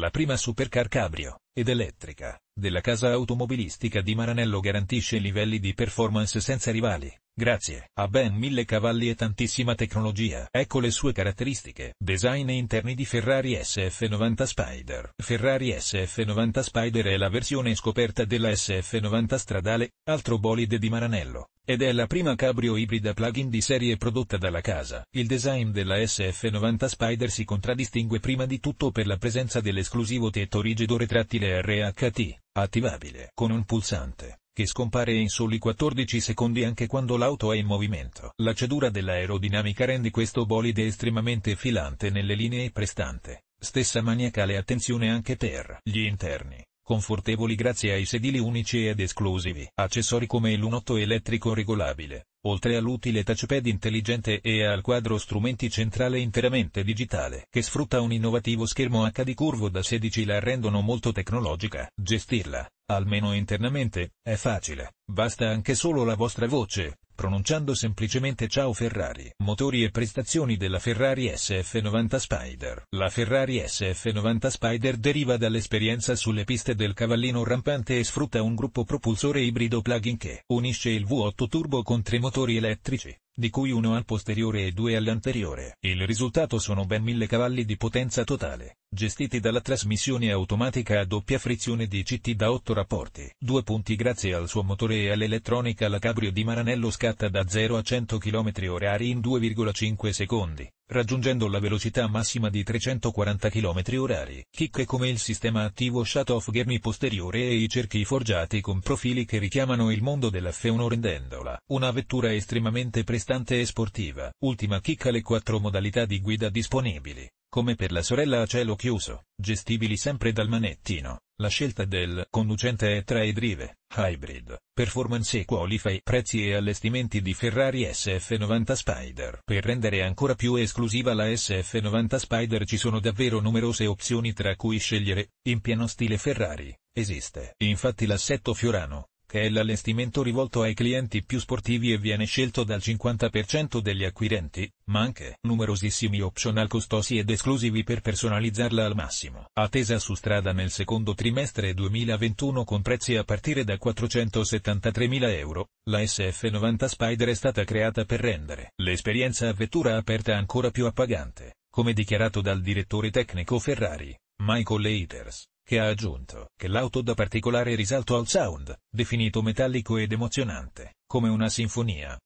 la prima supercar cabrio, ed elettrica, della casa automobilistica di Maranello garantisce livelli di performance senza rivali. Grazie. Ha ben mille cavalli e tantissima tecnologia. Ecco le sue caratteristiche. Design e interni di Ferrari SF90 Spider. Ferrari SF90 Spider è la versione scoperta della SF90 stradale, altro bolide di Maranello ed è la prima cabrio ibrida plug-in di serie prodotta dalla casa. Il design della SF90 Spider si contraddistingue prima di tutto per la presenza dell'esclusivo tetto rigido retrattile RHT, attivabile con un pulsante che scompare in soli 14 secondi anche quando l'auto è in movimento. La cedura dell'aerodinamica rende questo bolide estremamente filante nelle linee prestante, stessa maniacale attenzione anche per gli interni confortevoli grazie ai sedili unici ed esclusivi, accessori come il lunotto elettrico regolabile, oltre all'utile touchpad intelligente e al quadro strumenti centrale interamente digitale che sfrutta un innovativo schermo HD curvo da 16 la rendono molto tecnologica. Gestirla, almeno internamente, è facile, basta anche solo la vostra voce, pronunciando semplicemente Ciao Ferrari. Motori e prestazioni della Ferrari SF90 Spider. La Ferrari SF90 Spider deriva dall'esperienza sulle piste del cavallino rampante e sfrutta un gruppo propulsore ibrido plug-in che unisce il V8 turbo con tre motori elettrici di cui uno al posteriore e due all'anteriore. Il risultato sono ben 1000 cavalli di potenza totale, gestiti dalla trasmissione automatica a doppia frizione DCT da 8 rapporti. Due punti grazie al suo motore e all'elettronica la Cabrio di Maranello scatta da 0 a 100 km orari in 2,5 secondi, raggiungendo la velocità massima di 340 km orari. Chicche come il sistema attivo shut-off ghermi posteriore e i cerchi forgiati con profili che richiamano il mondo della F1 rendendola una vettura estremamente prestante e sportiva. Ultima chicca le quattro modalità di guida disponibili come per la sorella a cielo chiuso, gestibili sempre dal manettino, la scelta del conducente è tra i drive, hybrid, performance e qualify prezzi e allestimenti di Ferrari SF90 Spider. Per rendere ancora più esclusiva la SF90 Spider ci sono davvero numerose opzioni tra cui scegliere, in pieno stile Ferrari. Esiste infatti l'assetto fiorano, che è l'allestimento rivolto ai clienti più sportivi e viene scelto dal 50% degli acquirenti, ma anche numerosissimi optional costosi ed esclusivi per personalizzarla al massimo. Attesa su strada nel secondo trimestre 2021 con prezzi a partire da 473.000 euro, la SF90 Spider è stata creata per rendere l'esperienza a vettura aperta ancora più appagante, come dichiarato dal direttore tecnico Ferrari, Michael Leiters che ha aggiunto che l'auto dà particolare risalto al sound, definito metallico ed emozionante, come una sinfonia,